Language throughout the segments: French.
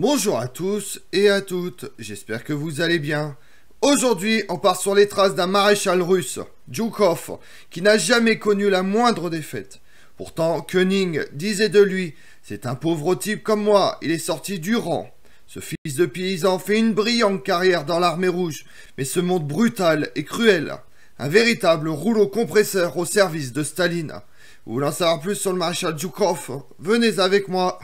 Bonjour à tous et à toutes, j'espère que vous allez bien. Aujourd'hui, on part sur les traces d'un maréchal russe, Djoukov, qui n'a jamais connu la moindre défaite. Pourtant, Koenig disait de lui « C'est un pauvre type comme moi, il est sorti du rang. Ce fils de paysan fait une brillante carrière dans l'armée rouge, mais ce monde brutal et cruel. Un véritable rouleau compresseur au service de Staline. Vous voulez en savoir plus sur le maréchal Djoukov Venez avec moi !»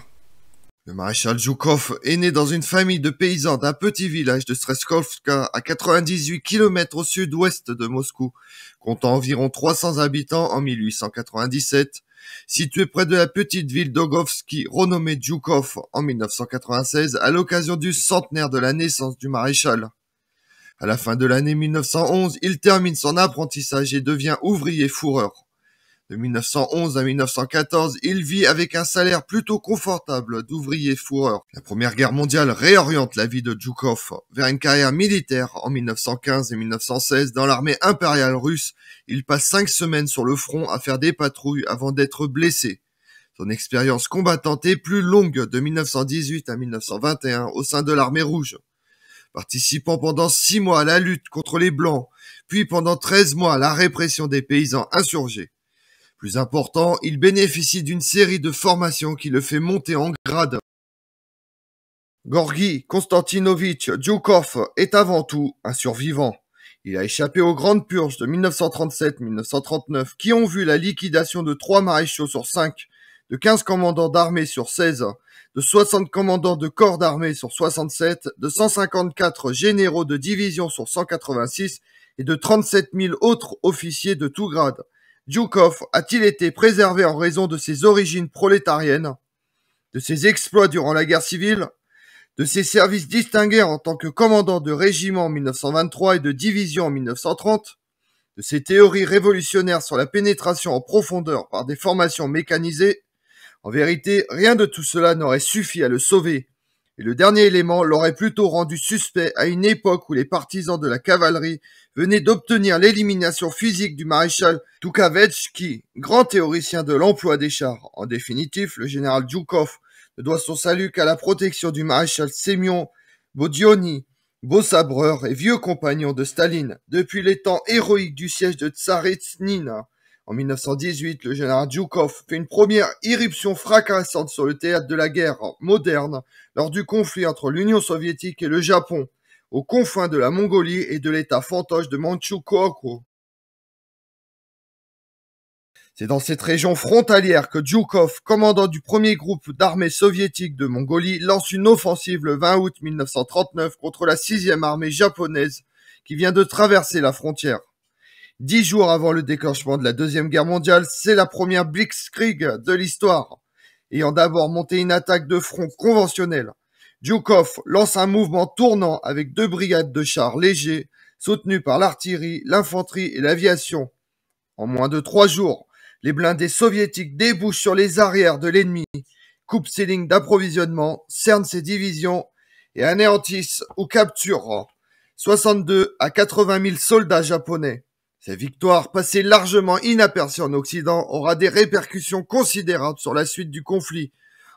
Le maréchal Zhukov est né dans une famille de paysans d'un petit village de Streskovka à 98 km au sud-ouest de Moscou, comptant environ 300 habitants en 1897. Situé près de la petite ville d'Ogovski, renommée Djoukov, en 1996 à l'occasion du centenaire de la naissance du maréchal. À la fin de l'année 1911, il termine son apprentissage et devient ouvrier fourreur. De 1911 à 1914, il vit avec un salaire plutôt confortable d'ouvrier fourreur. La Première Guerre mondiale réoriente la vie de Djoukov vers une carrière militaire. En 1915 et 1916, dans l'armée impériale russe, il passe cinq semaines sur le front à faire des patrouilles avant d'être blessé. Son expérience combattante est plus longue de 1918 à 1921 au sein de l'armée rouge. Participant pendant six mois à la lutte contre les Blancs, puis pendant 13 mois à la répression des paysans insurgés, plus important, il bénéficie d'une série de formations qui le fait monter en grade. Gorgi Konstantinovitch Djoukov est avant tout un survivant. Il a échappé aux grandes purges de 1937-1939 qui ont vu la liquidation de trois maréchaux sur 5, de 15 commandants d'armée sur 16, de 60 commandants de corps d'armée sur 67, de 154 généraux de division sur 186 et de 37 000 autres officiers de tout grade. Djoukov a-t-il été préservé en raison de ses origines prolétariennes, de ses exploits durant la guerre civile, de ses services distingués en tant que commandant de régiment en 1923 et de division en 1930, de ses théories révolutionnaires sur la pénétration en profondeur par des formations mécanisées, en vérité, rien de tout cela n'aurait suffi à le sauver et le dernier élément l'aurait plutôt rendu suspect à une époque où les partisans de la cavalerie venaient d'obtenir l'élimination physique du maréchal Tukhachevski, grand théoricien de l'emploi des chars, en définitif, le général Djoukov ne doit son salut qu'à la protection du maréchal Sémion Bodioni, beau sabreur et vieux compagnon de Staline depuis les temps héroïques du siège de Tsaritsnina en 1918, le général Djoukov fait une première irruption fracassante sur le théâtre de la guerre moderne lors du conflit entre l'Union soviétique et le Japon, aux confins de la Mongolie et de l'État fantoche de Manchukuo. C'est dans cette région frontalière que Djoukov, commandant du premier groupe d'armées soviétique de Mongolie, lance une offensive le 20 août 1939 contre la 6e armée japonaise qui vient de traverser la frontière. Dix jours avant le déclenchement de la Deuxième Guerre mondiale, c'est la première Blitzkrieg de l'histoire, ayant d'abord monté une attaque de front conventionnelle. Djoukov lance un mouvement tournant avec deux brigades de chars légers, soutenues par l'artillerie, l'infanterie et l'aviation. En moins de trois jours, les blindés soviétiques débouchent sur les arrières de l'ennemi, coupent ses lignes d'approvisionnement, cernent ses divisions et anéantissent ou capturent 62 à 80 000 soldats japonais. Sa victoire, passée largement inaperçue en Occident, aura des répercussions considérables sur la suite du conflit,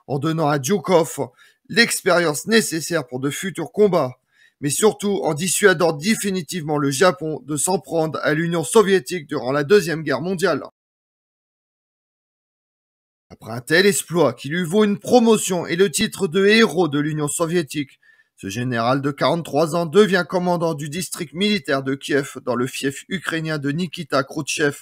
en donnant à Djoukov l'expérience nécessaire pour de futurs combats, mais surtout en dissuadant définitivement le Japon de s'en prendre à l'Union soviétique durant la Deuxième Guerre mondiale. Après un tel exploit qui lui vaut une promotion et le titre de héros de l'Union soviétique, ce général de 43 ans devient commandant du district militaire de Kiev dans le fief ukrainien de Nikita Khrouchtchev.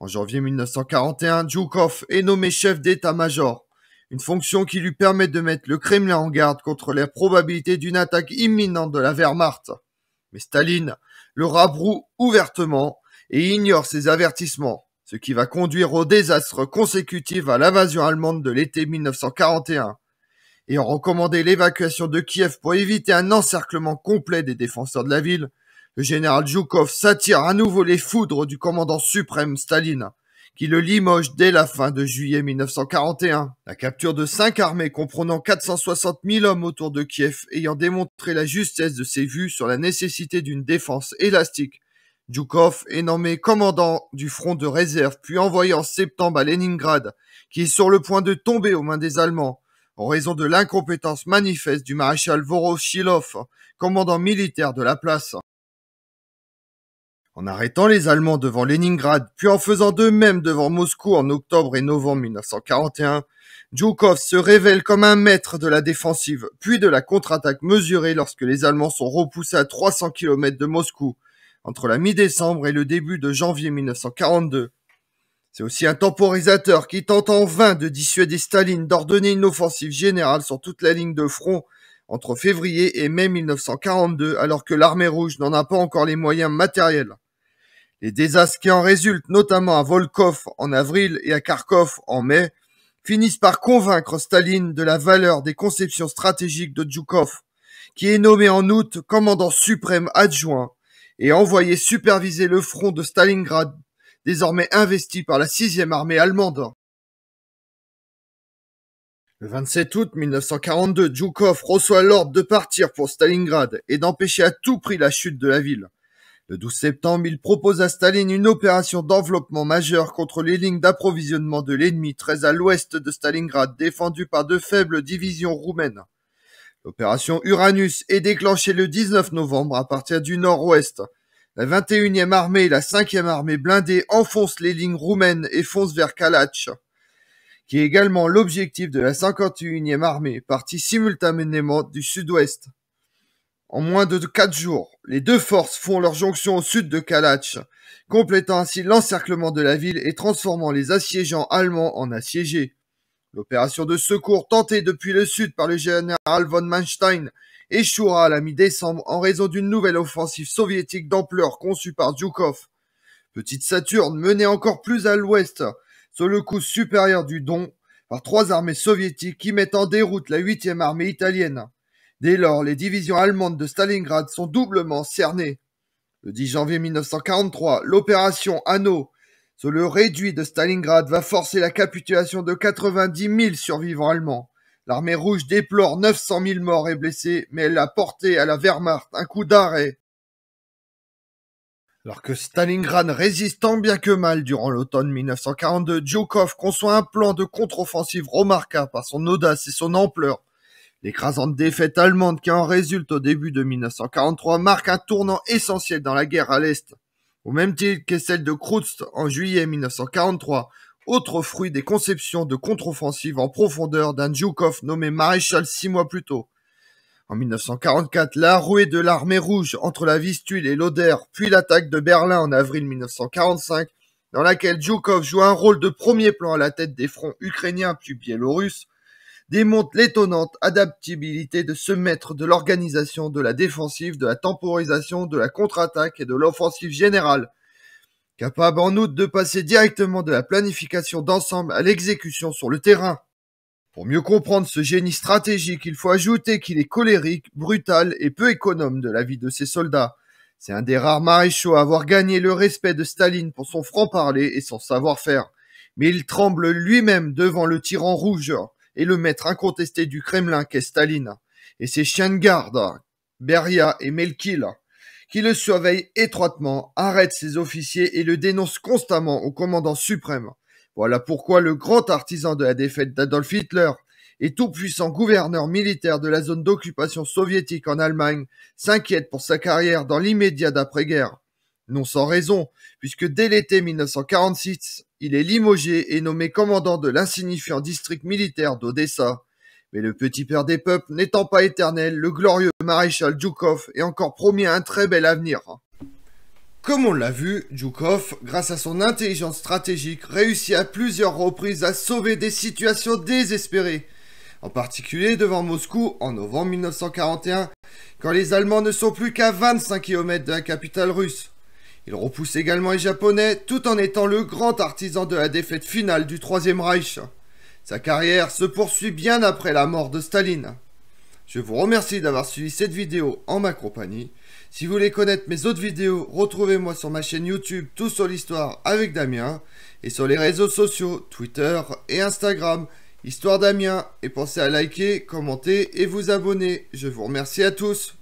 En janvier 1941, Djoukov est nommé chef d'état-major, une fonction qui lui permet de mettre le Kremlin en garde contre les probabilités d'une attaque imminente de la Wehrmacht. Mais Staline le rabroue ouvertement et ignore ses avertissements, ce qui va conduire au désastre consécutif à l'invasion allemande de l'été 1941 et recommandé l'évacuation de Kiev pour éviter un encerclement complet des défenseurs de la ville, le général Djoukov s'attire à nouveau les foudres du commandant suprême Staline, qui le limoge dès la fin de juillet 1941. La capture de cinq armées comprenant 460 000 hommes autour de Kiev ayant démontré la justesse de ses vues sur la nécessité d'une défense élastique, Djoukov est nommé commandant du front de réserve puis envoyé en septembre à Leningrad, qui est sur le point de tomber aux mains des Allemands, en raison de l'incompétence manifeste du maréchal Voroshilov, commandant militaire de la place. En arrêtant les Allemands devant Leningrad, puis en faisant de même devant Moscou en octobre et novembre 1941, Djoukov se révèle comme un maître de la défensive, puis de la contre-attaque mesurée lorsque les Allemands sont repoussés à 300 km de Moscou, entre la mi-décembre et le début de janvier 1942. C'est aussi un temporisateur qui tente en vain de dissuader Staline d'ordonner une offensive générale sur toute la ligne de front entre février et mai 1942 alors que l'armée rouge n'en a pas encore les moyens matériels. Les désastres qui en résultent, notamment à Volkov en avril et à Kharkov en mai, finissent par convaincre Staline de la valeur des conceptions stratégiques de Djoukov, qui est nommé en août commandant suprême adjoint et envoyé superviser le front de Stalingrad désormais investi par la 6e armée allemande. Le 27 août 1942, Djoukov reçoit l'ordre de partir pour Stalingrad et d'empêcher à tout prix la chute de la ville. Le 12 septembre, il propose à Staline une opération d'enveloppement majeure contre les lignes d'approvisionnement de l'ennemi très à l'ouest de Stalingrad, défendues par de faibles divisions roumaines. L'opération Uranus est déclenchée le 19 novembre à partir du nord-ouest. La 21e armée et la 5e armée blindée enfoncent les lignes roumaines et foncent vers Kalach, qui est également l'objectif de la 51e armée, partie simultanément du sud-ouest. En moins de 4 jours, les deux forces font leur jonction au sud de Kalach, complétant ainsi l'encerclement de la ville et transformant les assiégeants allemands en assiégés. L'opération de secours tentée depuis le sud par le général von Manstein échouera à la mi-décembre en raison d'une nouvelle offensive soviétique d'ampleur conçue par Zhukov. Petite Saturne menée encore plus à l'ouest, sur le coup supérieur du Don, par trois armées soviétiques qui mettent en déroute la 8e armée italienne. Dès lors, les divisions allemandes de Stalingrad sont doublement cernées. Le 10 janvier 1943, l'opération Hanau sur le réduit de Stalingrad va forcer la capitulation de 90 000 survivants allemands. L'armée rouge déplore 900 000 morts et blessés, mais elle a porté à la Wehrmacht un coup d'arrêt. Alors que Stalingrad résiste tant bien que mal durant l'automne 1942, Djoukov conçoit un plan de contre-offensive remarquable par son audace et son ampleur. L'écrasante défaite allemande qui en résulte au début de 1943 marque un tournant essentiel dans la guerre à l'Est. Au même titre que celle de Krutz en juillet 1943, autre fruit des conceptions de contre-offensive en profondeur d'un Djoukov nommé maréchal six mois plus tôt. En 1944, la rouée de l'armée rouge entre la Vistule et l'Oder, puis l'attaque de Berlin en avril 1945, dans laquelle Djoukov joue un rôle de premier plan à la tête des fronts ukrainiens puis biélorusses, démontre l'étonnante adaptabilité de ce maître de l'organisation de la défensive, de la temporisation, de la contre-attaque et de l'offensive générale, capable en outre de passer directement de la planification d'ensemble à l'exécution sur le terrain. Pour mieux comprendre ce génie stratégique, il faut ajouter qu'il est colérique, brutal et peu économe de la vie de ses soldats. C'est un des rares maréchaux à avoir gagné le respect de Staline pour son franc-parler et son savoir-faire. Mais il tremble lui-même devant le tyran rouge et le maître incontesté du Kremlin qu'est Staline. Et ses chiens de garde, Beria et Melkil qui le surveille étroitement, arrête ses officiers et le dénonce constamment au commandant suprême. Voilà pourquoi le grand artisan de la défaite d'Adolf Hitler et tout-puissant gouverneur militaire de la zone d'occupation soviétique en Allemagne s'inquiète pour sa carrière dans l'immédiat d'après-guerre. Non sans raison, puisque dès l'été 1946, il est limogé et nommé commandant de l'insignifiant district militaire d'Odessa, mais le petit père des peuples n'étant pas éternel, le glorieux maréchal Djoukov est encore promis un très bel avenir. Comme on l'a vu, Djoukov, grâce à son intelligence stratégique, réussit à plusieurs reprises à sauver des situations désespérées. En particulier devant Moscou en novembre 1941, quand les Allemands ne sont plus qu'à 25 km de la capitale russe. Il repousse également les Japonais tout en étant le grand artisan de la défaite finale du Troisième Reich. Sa carrière se poursuit bien après la mort de Staline. Je vous remercie d'avoir suivi cette vidéo en ma compagnie. Si vous voulez connaître mes autres vidéos, retrouvez-moi sur ma chaîne YouTube Tout sur l'Histoire avec Damien et sur les réseaux sociaux Twitter et Instagram Histoire Damien. Et pensez à liker, commenter et vous abonner. Je vous remercie à tous.